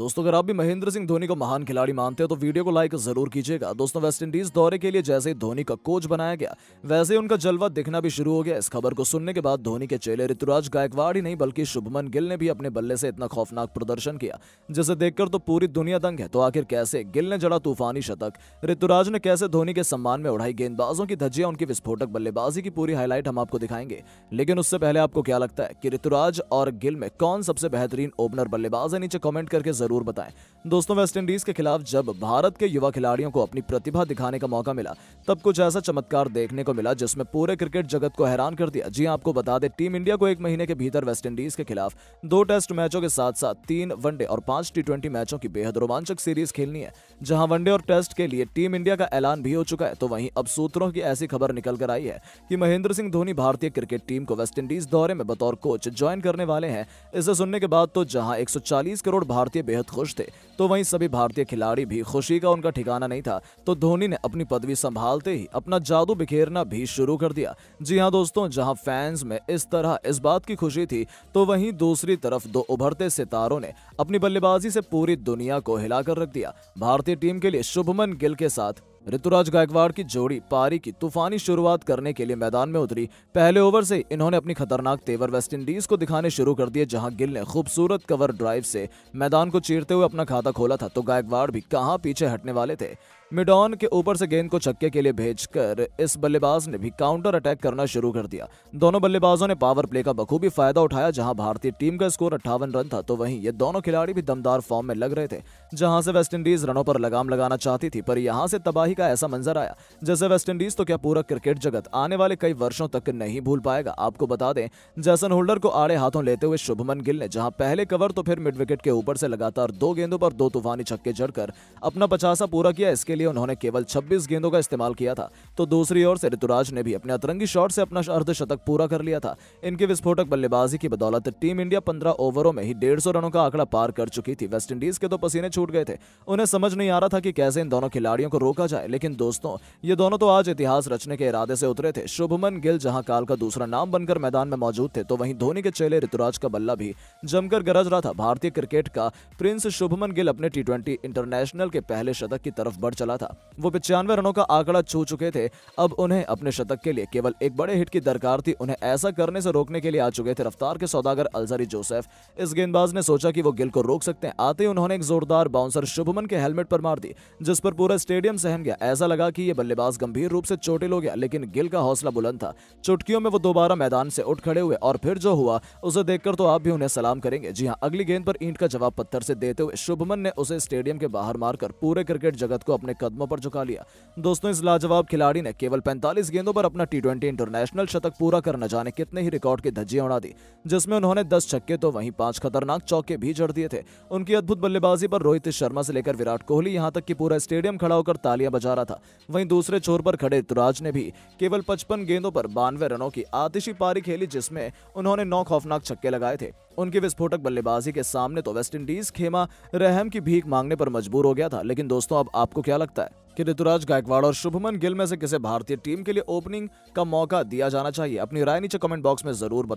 दोस्तों अगर आप भी महेंद्र सिंह धोनी को महान खिलाड़ी मानते हो तो वीडियो को लाइक जरूर कीजिएगा दोस्तों वेस्टइंडीज दौरे के लिए जैसे ही धोनी का कोच बनाया गया वैसे उनका जलवा दिखना भी शुरू हो गया इस खबर को सुनने के बाद धोनी के चेले ऋतुराज गायकवाड़ ही नहीं बल्कि शुभमन गिल ने भी अपने बल्ले से इतना खौफनाक प्रदर्शन किया जिसे देखकर तो पूरी दुनिया दंग है तो आखिर कैसे गिल ने जड़ा तूफानी शतक ऋतुराज ने कैसे धोनी के सम्मान में उड़ाई गेंदबाजों की धज्जियां उनकी विस्फोटक बल्लेबाजी की पूरी हाईलाइट हम आपको दिखाएंगे लेकिन उससे पहले आपको क्या लगता है कि ऋतुराज और गिल में कौन सबसे बेहतरीन ओपनर बल्लेबाज है नीचे कॉमेंट करके जरूर जरूर बताएं दोस्तों वेस्ट इंडीज के खिलाफ जब भारत के युवा खिलाड़ियों को अपनी प्रतिभा दिखाने का मौका मिला तब कुछ ऐसा चमत्कार देखने को मिला जिसमें पूरे क्रिकेट जगत को हैरान कर दिया जी हाँ, आपको बता दें टीम इंडिया को एक महीने के भीतर वेस्ट इंडीज के खिलाफ दो टेस्ट मैचों के साथ साथ तीन वनडे और पांच टी मैचों की बेहद रोमांचक सीरीज खेलनी है जहां वनडे और टेस्ट के लिए टीम इंडिया का ऐलान भी हो चुका है तो वहीं अब सूत्रों की ऐसी खबर निकल कर आई है कि महेंद्र सिंह धोनी भारतीय क्रिकेट टीम को वेस्ट इंडीज दौरे में बतौर कोच ज्वाइन करने वाले हैं इसे सुनने के बाद तो जहां 140 करोड़ भारतीय बेहद बेहद खुश थे तो वहीं सभी भारतीय खिलाड़ी भी खुशी का उनका ठिकाना नहीं था तो धोनी ने अपनी पदवी संभालते ही अपना जादू बिखेरना भी शुरू कर दिया जी हाँ दोस्तों जहाँ फैंस में इस तरह इस बात की खुशी थी तो वहीं दूसरी तरफ दो उभरते सितारों ने अपनी बल्लेबाजी से पूरी दुनिया को हिलाकर रख दिया भारतीय टीम के लिए शुभमन गिल के साथ ऋतुराज गायकवाड़ की जोड़ी पारी की तूफानी शुरुआत करने के लिए मैदान में उतरी पहले ओवर से इन्होंने अपनी खतरनाक तेवर वेस्टइंडीज को दिखाने शुरू कर दिए जहां गिल ने खूबसूरत कवर ड्राइव से मैदान को चीरते हुए अपना खाता खोला था तो गायकवाड़ भी कहाँ पीछे हटने वाले थे मिडॉन के ऊपर से गेंद को छक्के के लिए भेजकर इस बल्लेबाज ने भी काउंटर अटैक करना शुरू कर दिया दोनों बल्लेबाजों ने पावर प्ले का बखूबी फायदा उठाया जहां भारतीय टीम का स्कोर अट्ठावन रन था तो वहीं ये दोनों खिलाड़ी भी दमदार फॉर्म में लग रहे थे जहां से वेस्टइंडीज रनों पर लगाम लगाना चाहती थी पर यहां से तबाही का ऐसा मंजर आया जैसे वेस्टइंडीज तो क्या पूरा क्रिकेट जगत आने वाले कई वर्षों तक नहीं भूल पाएगा आपको बता दें जैसन होल्डर को आड़े हाथों लेते हुए शुभमन गिल ने जहां पहले कवर तो फिर मिड विकेट के ऊपर से लगातार दो गेंदों पर दो तूफानी छक्के जड़कर अपना पचासा पूरा किया इसके लिए उन्होंने केवल 26 गेंदों का इस्तेमाल किया था तो दूसरी ओर से ऋतुराज ने भी अपने अतरंगी शॉट से अपना अर्धशतक पूरा कर लिया था इनकी विस्फोटक बल्लेबाजी की बदौलत टीम इंडिया पंद्रह ओवरों में ही डेढ़ रनों का आंकड़ा पार कर चुकी थी वेस्टइंडीज के तो पसीने छूट गए थे उन्हें समझ नहीं आ रहा था कि कैसे इन दोनों खिलाड़ियों को रोका जाए लेकिन दोस्तों ये दोनों तो आज इतिहास रचने के इरादे से उतरे थे शुभमन गिल जहां काल का दूसरा नाम बनकर मैदान में मौजूद थे तो वहीं धोनी के चेले ऋतुराज का बल्ला भी जमकर गरज रहा था भारतीय क्रिकेट का प्रिंस शुभमन गिल अपने टी इंटरनेशनल के पहले शतक की तरफ बढ़ चला चला था वो पिचानवे रनों का आंकड़ा छू चुके थे अब उन्हें अपने शतक के लिए केवल एक बड़े हिट की दरकार थी उन्हें ऐसा करने से रोकने के लिए आ चुके थे रफ्तार के सौदागर अलजरी जोसेफ इस गेंदबाज ने सोचा कि वो गिल को रोक सकते हैं आते ही उन्होंने एक जोरदार बाउंसर शुभमन के हेलमेट पर मार दी जिस पर पूरा स्टेडियम सहम गया ऐसा लगा कि यह बल्लेबाज गंभीर रूप से चोटिल हो गया लेकिन गिल का हौसला बुलंद था चुटकियों में वो दोबारा मैदान से उठ खड़े हुए और फिर जो हुआ उसे देखकर तो आप भी उन्हें सलाम करेंगे जी हाँ अगली गेंद पर ईंट का जवाब पत्थर से देते हुए शुभमन ने उसे स्टेडियम के बाहर मारकर पूरे क्रिकेट जगत को अपने कदमों पर झुका लिया दोस्तों इस लाजवाब खिलाड़ी ने केवल 45 गेंदों पर अपना टी इंटरनेशनल शतक पूरा कर न जाने कितने ही रिकॉर्ड की धज्जियां उड़ा दी जिसमें उन्होंने 10 छक्के तो वहीं पांच खतरनाक चौके भी जड़ दिए थे उनकी अद्भुत बल्लेबाजी पर रोहित शर्मा से लेकर विराट कोहली यहाँ तक की पूरा स्टेडियम खड़ा होकर तालियां बजा रहा था वही दूसरे छोर पर खड़े ऋतुराज ने भी केवल पचपन गेंदों पर बानवे रनों की आतिशी पारी खेली जिसमें उन्होंने नौ खौफनाक छक्के लगाए थे उनकी विस्फोटक बल्लेबाजी के सामने तो वेस्टइंडीज खेमा रहम की भीख मांगने पर मजबूर हो गया था लेकिन दोस्तों अब आपको क्या लगता है कि ऋतुराज गायकवाड़ और शुभमन गिल में से किसे भारतीय टीम के लिए ओपनिंग का मौका दिया जाना चाहिए अपनी राय नीचे कमेंट बॉक्स में जरूर